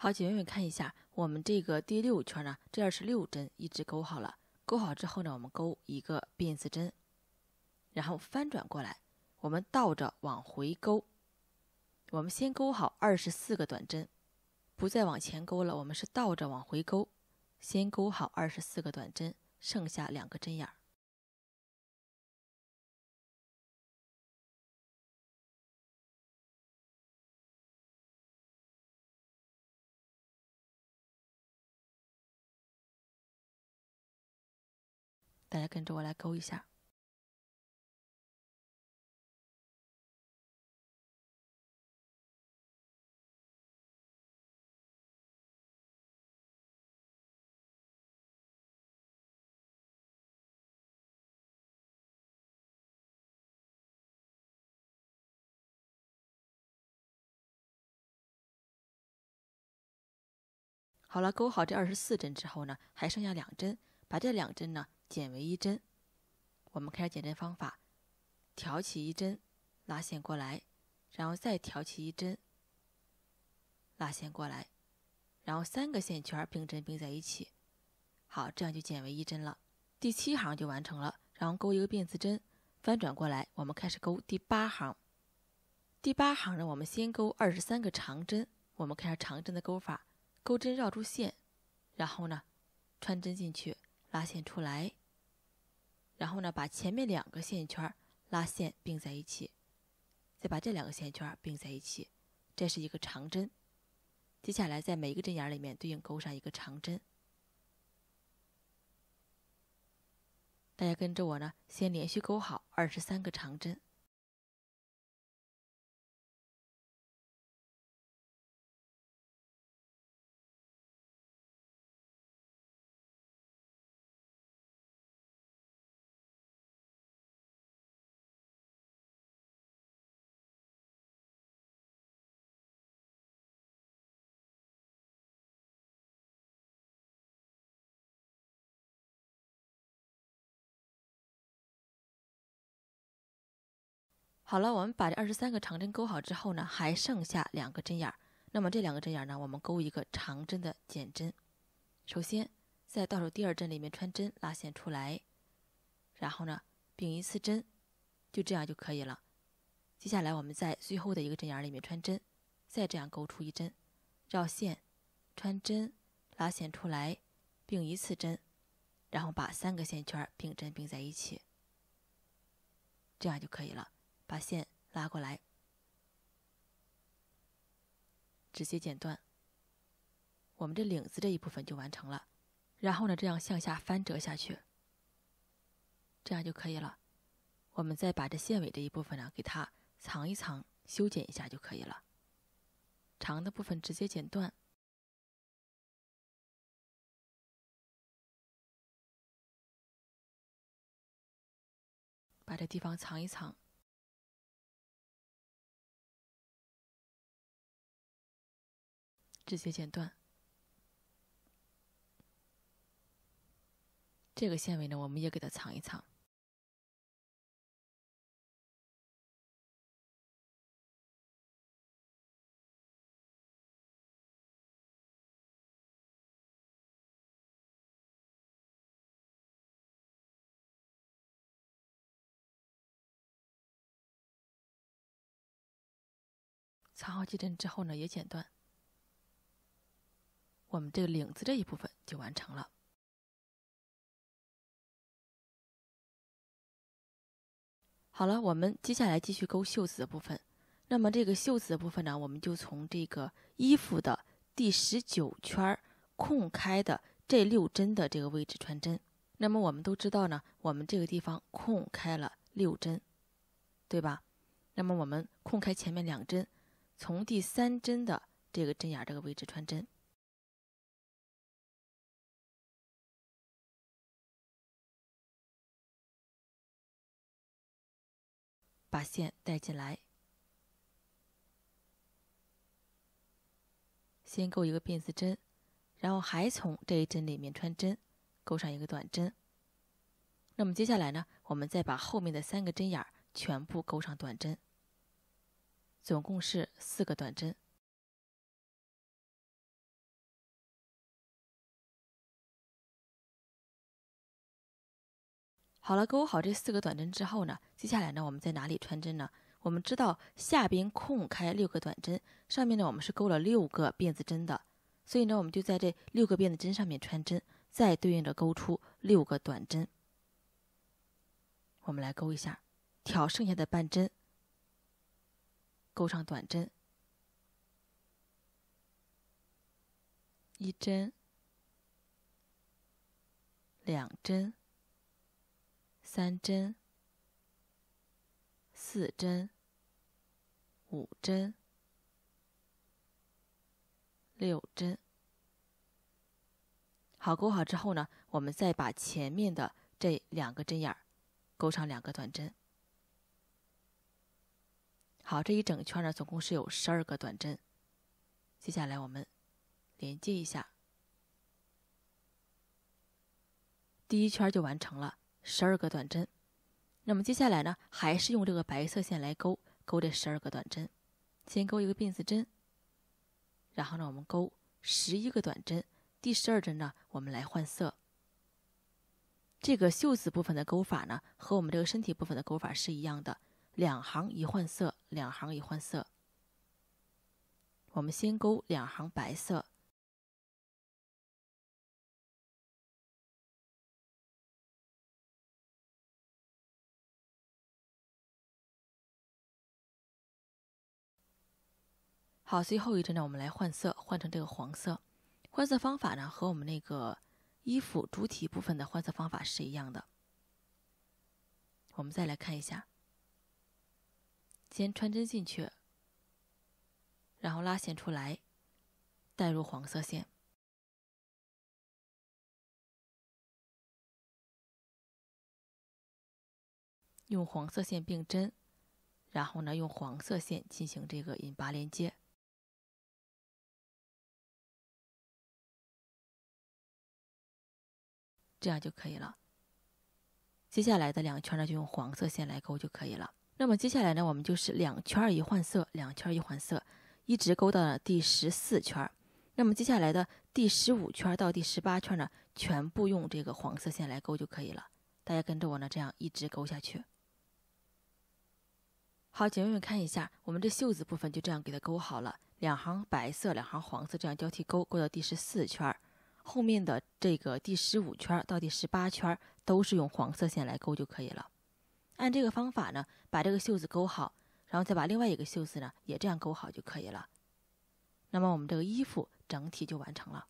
好，姐妹们看一下，我们这个第六圈呢，这二十六针一直钩好了。钩好之后呢，我们钩一个辫子针，然后翻转过来，我们倒着往回钩。我们先钩好二十四个短针，不再往前钩了。我们是倒着往回钩，先钩好二十四个短针，剩下两个针眼儿。大家跟着我来勾一下。好了，勾好这二十四针之后呢，还剩下两针，把这两针呢。减为一针，我们开始减针方法，挑起一针，拉线过来，然后再挑起一针，拉线过来，然后三个线圈并针并在一起，好，这样就减为一针了。第七行就完成了，然后钩一个辫子针，翻转过来，我们开始钩第八行。第八行呢，我们先钩二十三个长针，我们开始长针的钩法，钩针绕住线，然后呢穿针进去，拉线出来。然后呢，把前面两个线圈拉线并在一起，再把这两个线圈并在一起，这是一个长针。接下来，在每一个针眼里面对应勾上一个长针。大家跟着我呢，先连续勾好二十三个长针。好了，我们把这二十三个长针勾好之后呢，还剩下两个针眼儿。那么这两个针眼儿呢，我们勾一个长针的减针。首先，在倒数第二针里面穿针拉线出来，然后呢并一次针，就这样就可以了。接下来我们在最后的一个针眼儿里面穿针，再这样勾出一针，绕线穿针拉线出来并一次针，然后把三个线圈并针并在一起，这样就可以了。把线拉过来，直接剪断。我们这领子这一部分就完成了。然后呢，这样向下翻折下去，这样就可以了。我们再把这线尾这一部分呢，给它藏一藏，修剪一下就可以了。长的部分直接剪断，把这地方藏一藏。直接剪断。这个纤维呢，我们也给它藏一藏。藏好几针之后呢，也剪断。我们这个领子这一部分就完成了。好了，我们接下来继续钩袖子的部分。那么这个袖子的部分呢，我们就从这个衣服的第十九圈空开的这六针的这个位置穿针。那么我们都知道呢，我们这个地方空开了六针，对吧？那么我们空开前面两针，从第三针的这个针眼这个位置穿针。把线带进来，先钩一个辫子针，然后还从这一针里面穿针，钩上一个短针。那么接下来呢，我们再把后面的三个针眼儿全部钩上短针，总共是四个短针。好了，钩好这四个短针之后呢，接下来呢我们在哪里穿针呢？我们知道下边空开六个短针，上面呢我们是钩了六个辫子针的，所以呢我们就在这六个辫子针上面穿针，再对应着钩出六个短针。我们来钩一下，挑剩下的半针，钩上短针，一针，两针。三针、四针、五针、六针，好，钩好之后呢，我们再把前面的这两个针眼儿钩上两个短针。好，这一整圈呢，总共是有十二个短针。接下来我们连接一下，第一圈就完成了。十二个短针，那么接下来呢，还是用这个白色线来钩，钩这十二个短针。先钩一个辫子针，然后呢，我们钩十一个短针，第十二针呢，我们来换色。这个袖子部分的钩法呢，和我们这个身体部分的钩法是一样的，两行一换色，两行一换色。我们先钩两行白色。好，最后一针呢？我们来换色，换成这个黄色。换色方法呢，和我们那个衣服主体部分的换色方法是一样的。我们再来看一下，先穿针进去，然后拉线出来，带入黄色线，用黄色线并针，然后呢，用黄色线进行这个引拔连接。这样就可以了。接下来的两圈呢，就用黄色线来钩就可以了。那么接下来呢，我们就是两圈一换色，两圈一换色，一直钩到了第十四圈。那么接下来的第十五圈到第十八圈呢，全部用这个黄色线来钩就可以了。大家跟着我呢，这样一直钩下去。好，姐妹们看一下，我们这袖子部分就这样给它钩好了，两行白色，两行黄色，这样交替钩，钩到第十四圈。后面的这个第十五圈到第十八圈都是用黄色线来钩就可以了。按这个方法呢，把这个袖子钩好，然后再把另外一个袖子呢也这样钩好就可以了。那么我们这个衣服整体就完成了，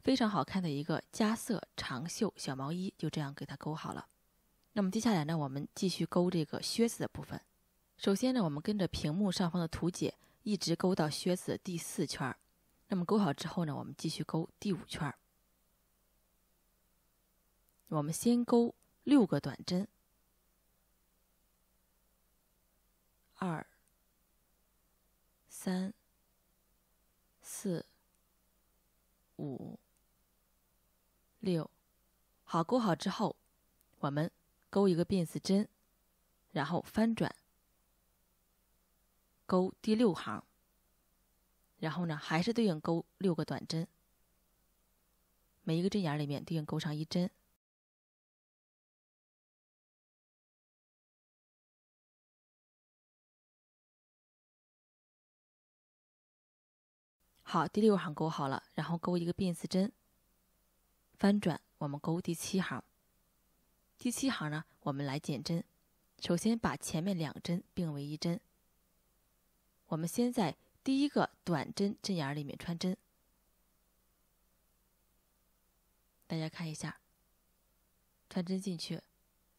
非常好看的一个加色长袖小毛衣就这样给它钩好了。那么接下来呢，我们继续钩这个靴子的部分。首先呢，我们跟着屏幕上方的图解一直钩到靴子第四圈。那么钩好之后呢，我们继续钩第五圈儿。我们先钩六个短针，二、三、四、五、六，好，钩好之后，我们钩一个辫子针，然后翻转，钩第六行。然后呢，还是对应钩六个短针，每一个针眼里面对应钩上一针。好，第六行钩好了，然后钩一个辫子针，翻转，我们钩第七行。第七行呢，我们来减针，首先把前面两针并为一针。我们先在第一个。短针针眼里面穿针，大家看一下，穿针进去，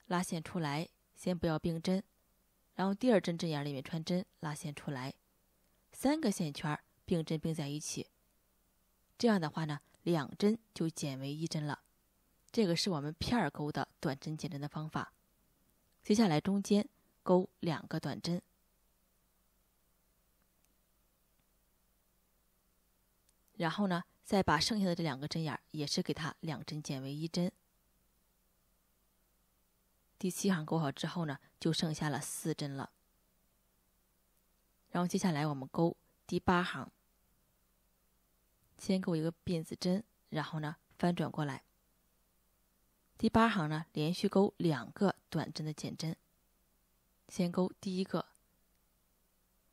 拉线出来，先不要并针，然后第二针针眼里面穿针，拉线出来，三个线圈并针并在一起，这样的话呢，两针就减为一针了。这个是我们片钩的短针减针的方法。接下来中间钩两个短针。然后呢，再把剩下的这两个针眼儿也是给它两针减为一针。第七行钩好之后呢，就剩下了四针了。然后接下来我们钩第八行，先钩一个辫子针，然后呢翻转过来。第八行呢，连续钩两个短针的减针，先钩第一个，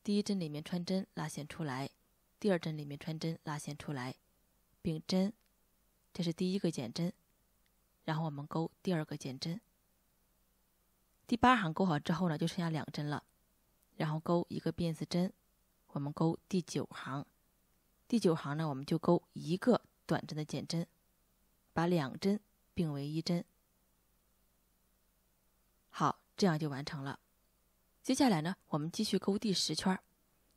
第一针里面穿针拉线出来。第二针里面穿针拉线出来，并针，这是第一个减针，然后我们钩第二个减针。第八行钩好之后呢，就剩下两针了，然后钩一个辫子针。我们钩第九行，第九行呢，我们就钩一个短针的减针，把两针并为一针。好，这样就完成了。接下来呢，我们继续钩第十圈。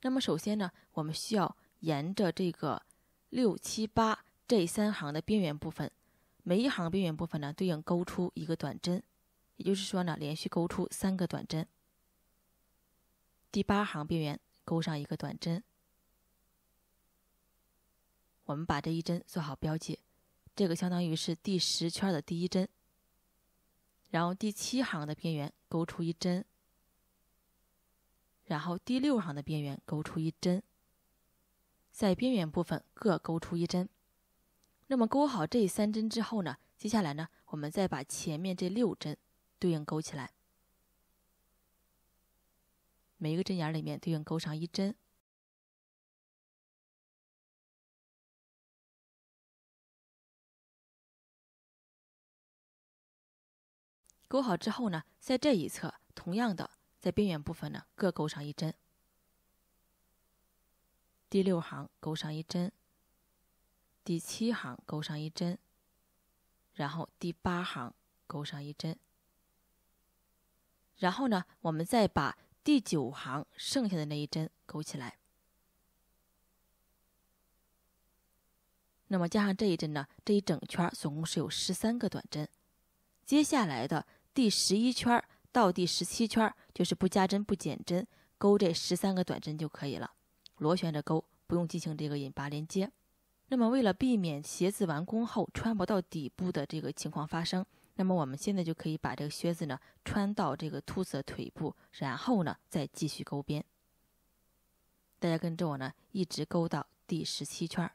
那么首先呢，我们需要。沿着这个六七八这三行的边缘部分，每一行边缘部分呢，对应钩出一个短针，也就是说呢，连续钩出三个短针。第八行边缘钩上一个短针，我们把这一针做好标记，这个相当于是第十圈的第一针。然后第七行的边缘钩出一针，然后第六行的边缘钩出一针。在边缘部分各钩出一针，那么钩好这三针之后呢？接下来呢，我们再把前面这六针对应钩起来，每一个针眼里面对应钩上一针。钩好之后呢，在这一侧同样的，在边缘部分呢各钩上一针。第六行钩上一针，第七行钩上一针，然后第八行钩上一针，然后呢，我们再把第九行剩下的那一针钩起来。那么加上这一针呢，这一整圈总共是有十三个短针。接下来的第十一圈到第十七圈，就是不加针不减针，钩这十三个短针就可以了。螺旋着勾，不用进行这个引拔连接。那么，为了避免鞋子完工后穿不到底部的这个情况发生，那么我们现在就可以把这个靴子呢穿到这个兔子的腿部，然后呢再继续勾边。大家跟着我呢，一直勾到第十七圈儿。